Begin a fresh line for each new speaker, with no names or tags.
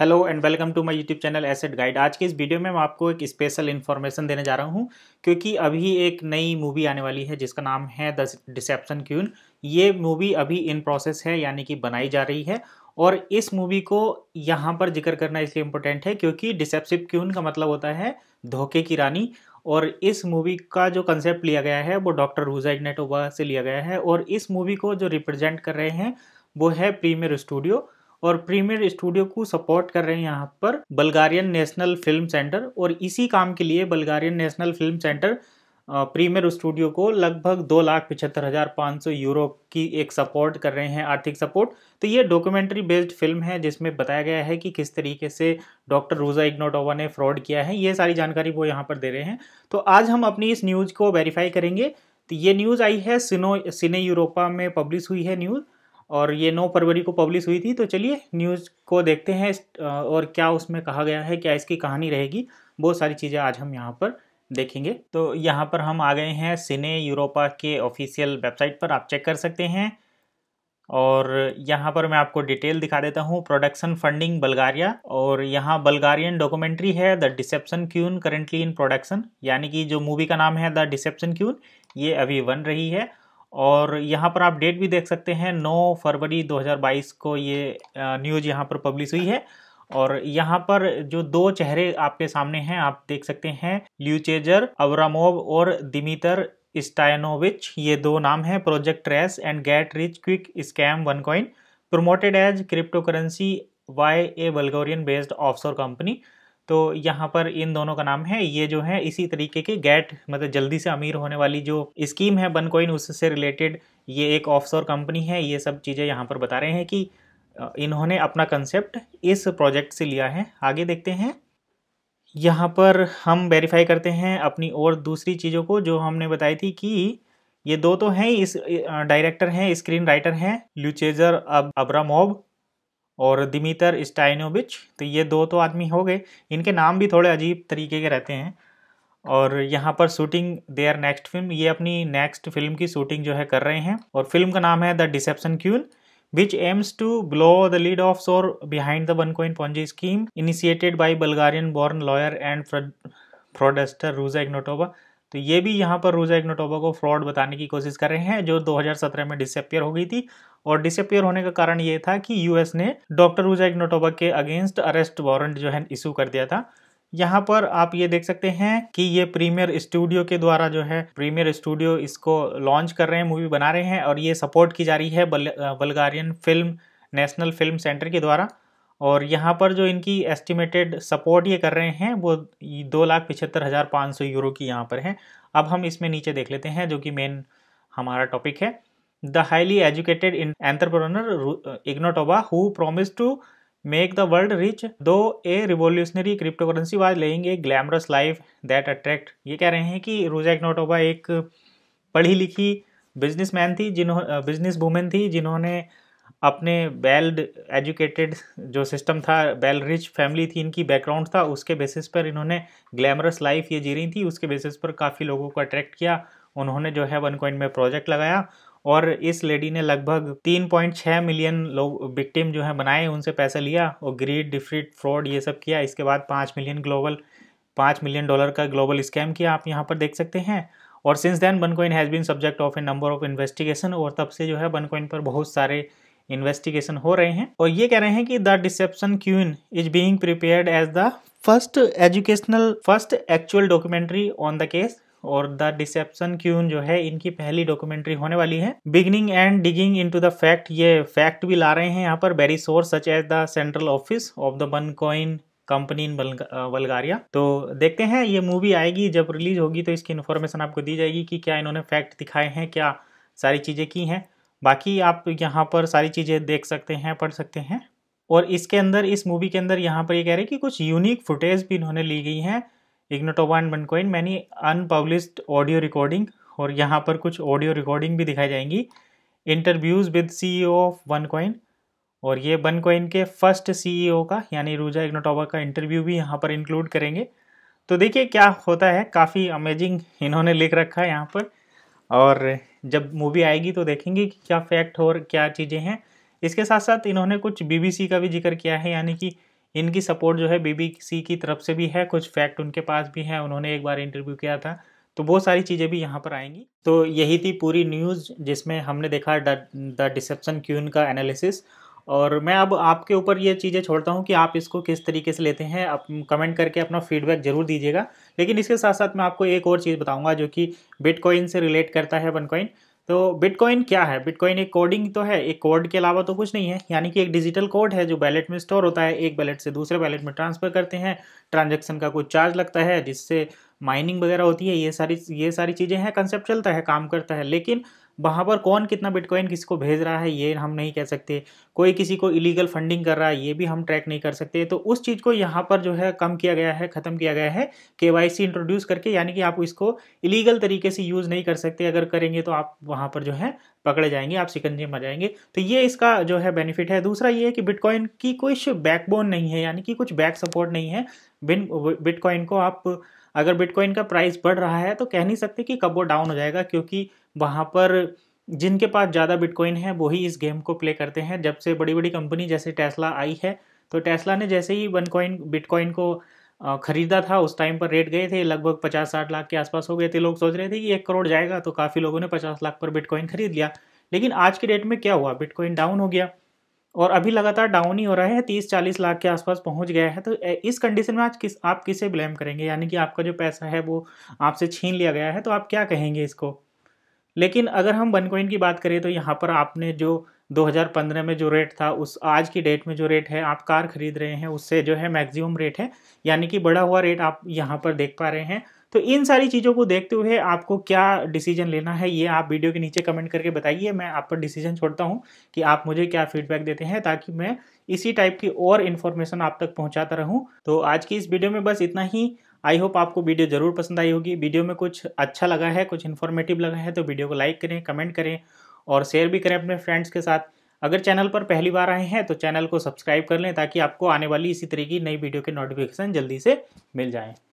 hello and welcome to my YouTube channel Asset Guide आज के इस वीडियो में मैं आपको एक स्पेशल इन्फॉर्मेशन देने जा रहा हूं क्योंकि अभी एक नई मूवी आने वाली है जिसका नाम है द डिसेप्शन क्यून ये मूवी अभी इन प्रोसेस है यानी कि बनाई जा रही है और इस मूवी को यहाँ पर जिक्र करना इसलिए इम्पोर्टेंट है क्योंकि डिसेप्सिव क्यून का मतलब होता है धोखे की रानी और इस मूवी का जो कंसेप्ट लिया गया है वो डॉक्टर रूजा इग्नेटोवा से लिया गया है और इस मूवी को जो रिप्रेजेंट कर रहे हैं वो है प्रीमियर स्टूडियो और प्रीमियर स्टूडियो को सपोर्ट कर रहे हैं यहाँ पर बल्गारियन नेशनल फिल्म सेंटर और इसी काम के लिए Bulgarian National film Center Premier Studio को लगभग दो लाख पिछहत्तर हज़ार पाँच सौ यूरो की एक सपोर्ट कर रहे हैं आर्थिक सपोर्ट तो ये डॉक्यूमेंट्री बेस्ड फिल्म है जिसमें बताया गया है कि किस तरीके से डॉक्टर रोज़ा इग्नोटोवा ने फ्रॉड किया है ये सारी जानकारी वो यहाँ पर दे रहे हैं तो आज हम अपनी इस न्यूज़ को वेरीफाई करेंगे तो ये न्यूज़ आई है सिनो सिने यूरोपा में पब्लिश हुई है न्यूज़ और ये नौ फरवरी को पब्लिश हुई थी तो चलिए न्यूज़ को देखते हैं और क्या उसमें कहा गया है क्या इसकी कहानी रहेगी बहुत सारी चीज़ें आज हम यहाँ पर देखेंगे तो यहाँ पर हम आ गए हैं सिने यूरोपा के ऑफिशियल वेबसाइट पर आप चेक कर सकते हैं और यहाँ पर मैं आपको डिटेल दिखा देता हूँ प्रोडक्शन फंडिंग बल्गारिया और यहाँ बल्गारियन डॉक्यूमेंट्री है the dissipation queen currently in production यानी कि जो मूवी का नाम है द डिसेप्शन क्यून ये अभी बन रही है और यहाँ पर आप डेट भी देख सकते हैं 9 फरवरी 2022 को ये न्यूज़ यहाँ पर पब्लिश हुई है और यहाँ पर जो दो चेहरे आपके सामने हैं आप देख सकते हैं ल्यूचेजर अवरामोव और दिमितर स्टाइनोविच ये दो नाम हैं project trace and get rich quick scam one coin promoted as crypto currency by a Bulgarian based off company तो यहाँ पर इन दोनों का नाम है ये जो है इसी तरीके के गैट मतलब जल्दी से अमीर होने वाली जो स्कीम है बनकोइन उससे रिलेटेड ये एक ऑफशोर कंपनी है ये सब चीज़ें यहाँ पर बता रहे हैं कि इन्होंने अपना कंसेप्ट इस प्रोजेक्ट से लिया है आगे देखते हैं यहाँ पर हम वेरीफाई करते हैं अपनी और दूसरी चीज़ों को जो हमने बताई थी कि ये दो तो हैं इस डायरेक्टर हैं स्क्रीन राइटर हैं ल्यूचेजर अब अब्रामोब और दिमितर स्टाइनोविच तो ये दो तो आदमी हो गए इनके नाम भी थोड़े अजीब तरीके के रहते हैं और यहाँ पर shooting they are next film ये अपनी नेक्स्ट फिल्म की शूटिंग जो है कर रहे हैं और फिल्म का नाम है the dissipation queen aims to to the lead of sore behind the one coin Ponzi scheme initiated by Bulgarian born lawyer and fraudster Ruja Ignatova तो ये भी यहाँ पर रूजा इग्नोटोबा को फ्रॉड बताने की कोशिश कर रहे हैं जो 2017 में डिसअपियर हो गई थी और डिसअपियर होने का कारण ये था कि यूएस ने डॉक्टर रूजा इग्नोटोबा के अगेंस्ट अरेस्ट वारंट जो है इशू कर दिया था यहाँ पर आप ये देख सकते हैं कि ये प्रीमियर स्टूडियो के द्वारा जो है प्रीमियर स्टूडियो इसको लॉन्च कर रहे हैं मूवी बना रहे हैं और ये सपोर्ट की जा रही है बल, Bulgarian film national film centre के द्वारा और यहाँ पर जो इनकी एस्टिमेटेड सपोर्ट ये कर रहे हैं वो दो लाख पिछहत्तर हज़ार पाँच सौ यूरो की यहाँ पर है अब हम इसमें नीचे देख लेते हैं जो कि मेन हमारा टॉपिक है the highly educated entrepreneur Ignatova who promise to make the world rich though a revolutionary cryptocurrency was laying a glamorous life that attract ये कह रहे हैं कि रोजा इग्नोटोबा एक पढ़ी लिखी बिजनेसमैन थी जिन्होंने बिजनेस वूमेन थी जिन्होंने अपने वेल एजुकेटेड जो सिस्टम था वेल रिच फैमिली थी इनकी बैकग्राउंड था उसके बेसिस पर इन्होंने ग्लैमरस लाइफ ये जी रही थी उसके बेसिस पर काफ़ी लोगों को अट्रैक्ट किया उन्होंने जो है वन कॉइन में प्रोजेक्ट लगाया और इस लेडी ने लगभग 3.6 मिलियन लोग विक्टिम जो है बनाए उनसे पैसे लिया और ग्रीड डिफ्रीड फ्रॉड ये सब किया इसके बाद पाँच मिलियन ग्लोबल पाँच मिलियन डॉलर का ग्लोबल स्कैम किया आप यहाँ पर देख सकते हैं और since then one coin has been subject of a number of investigation और तब से जो है वन कोइन पर बहुत सारे इन्वेस्टिगेशन हो रहे हैं और ये कह रहे हैं कि the dissipation queen is being prepared as the first educational first actual documentary on the case और द डिसेप्शन क्यून जो है इनकी पहली डॉक्यूमेंट्री होने वाली है beginning and digging into the fact ये फैक्ट भी ला रहे हैं यहाँ पर very source such as the central office of the one coin company in Bulgaria तो देखते हैं ये मूवी आएगी जब रिलीज होगी तो इसकी इन्फॉर्मेशन आपको दी जाएगी कि क्या इन्होंने फैक्ट दिखाए हैं क्या सारी चीज़ें की हैं बाकी आप यहाँ पर सारी चीज़ें देख सकते हैं पढ़ सकते हैं और इसके अंदर इस मूवी के अंदर यहाँ पर ये कह रहे हैं कि कुछ यूनिक फुटेज भी इन्होंने ली गई हैं Ignatova and one coin many unpublished audio recording और यहाँ पर कुछ ऑडियो रिकॉर्डिंग भी दिखाई जाएंगी interviews with CEO of one coin और ये वन कॉइन के फर्स्ट सीईओ e का यानी रूजा इग्नोटोबा का इंटरव्यू भी यहाँ पर इंक्लूड करेंगे तो देखिए क्या होता है काफ़ी अमेजिंग इन्होंने लिख रखा है यहाँ पर और जब मूवी आएगी तो देखेंगे कि क्या फैक्ट और क्या चीज़ें हैं इसके साथ साथ इन्होंने कुछ बीबीसी का भी जिक्र किया है यानी कि इनकी सपोर्ट जो है बीबीसी की तरफ से भी है कुछ फैक्ट उनके पास भी हैं उन्होंने एक बार इंटरव्यू किया था तो वो सारी चीज़ें भी यहाँ पर आएंगी तो यही थी पूरी न्यूज़ जिसमें हमने देखा द डिसेप्शन क्यून का एनालिसिस और मैं अब आपके ऊपर ये चीज़ें छोड़ता हूँ कि आप इसको किस तरीके से लेते हैं आप कमेंट करके अपना फीडबैक ज़रूर दीजिएगा लेकिन इसके साथ साथ मैं आपको एक और चीज़ बताऊँगा जो कि बिटकॉइन से रिलेट करता है वन कॉइन तो बिटकॉइन क्या है बिटकॉइन एक कोडिंग तो है एक कोड के अलावा तो कुछ नहीं है यानी कि एक डिजिटल कोड है जो बैलेट में स्टोर होता है एक बैलेट से दूसरे बैलेट में ट्रांसफ़र करते हैं ट्रांजेक्शन का कुछ चार्ज लगता है जिससे माइनिंग वगैरह होती है ये सारी ये सारी चीज़ें हैं कंसेप्ट चलता तो है काम करता है लेकिन वहाँ पर कौन कितना बिटकॉइन किसको भेज रहा है ये हम नहीं कह सकते कोई किसी को इलीगल फंडिंग कर रहा है ये भी हम ट्रैक नहीं कर सकते तो उस चीज़ को यहाँ पर जो है कम किया गया है ख़त्म किया गया है के इंट्रोड्यूस करके यानी कि आप इसको इलीगल तरीके से यूज़ नहीं कर सकते अगर करेंगे तो आप वहाँ पर जो है पकड़े जाएंगे आप सिकंजे में जाएंगे तो ये इसका जो है बेनिफिट है दूसरा ये है कि बिटकॉइन की कुछ बैकबोन नहीं है यानी कि कुछ बैक सपोर्ट नहीं है बिन बिटकॉइन को आप अगर बिटकॉइन का प्राइस बढ़ रहा है तो कह नहीं सकते कि कब वो डाउन हो जाएगा क्योंकि वहाँ पर जिनके पास ज़्यादा बिटकॉइन है वही इस गेम को प्ले करते हैं जब से बड़ी बड़ी कंपनी जैसे टेस्ला आई है तो टेस्ला ने जैसे ही वन कॉइन बिटकॉइन को ख़रीदा था उस टाइम पर रेट गए थे लगभग पचास साठ लाख के आसपास हो गए थे लोग सोच रहे थे कि एक करोड़ जाएगा तो काफ़ी लोगों ने पचास लाख पर बिटकॉइन खरीद लिया लेकिन आज के डेट में क्या हुआ बिटकॉइन डाउन हो गया और अभी लगातार डाउन ही हो रहा है तीस चालीस लाख के आसपास पहुंच गया है तो इस कंडीशन में आज किस आप किसे ब्लेम करेंगे यानी कि आपका जो पैसा है वो आपसे छीन लिया गया है तो आप क्या कहेंगे इसको लेकिन अगर हम वन कॉइन की बात करें तो यहाँ पर आपने जो 2015 में जो रेट था उस आज की डेट में जो रेट है आप कार खरीद रहे हैं उससे जो है मैक्सिमम रेट है यानी कि बढ़ा हुआ रेट आप यहाँ पर देख पा रहे हैं तो इन सारी चीज़ों को देखते हुए आपको क्या डिसीजन लेना है ये आप वीडियो के नीचे कमेंट करके बताइए मैं आप पर डिसीजन छोड़ता हूँ कि आप मुझे क्या फीडबैक देते हैं ताकि मैं इसी टाइप की और इन्फॉर्मेशन आप तक पहुँचाता रहूँ तो आज की इस वीडियो में बस इतना ही आई होप आपको वीडियो ज़रूर पसंद आई होगी वीडियो में कुछ अच्छा लगा है कुछ इन्फॉर्मेटिव लगा है तो वीडियो को लाइक करें कमेंट करें और शेयर भी करें अपने फ्रेंड्स के साथ अगर चैनल पर पहली बार आए हैं तो चैनल को सब्सक्राइब कर लें ताकि आपको आने वाली इसी तरह की नई वीडियो के नोटिफिकेशन जल्दी से मिल जाएँ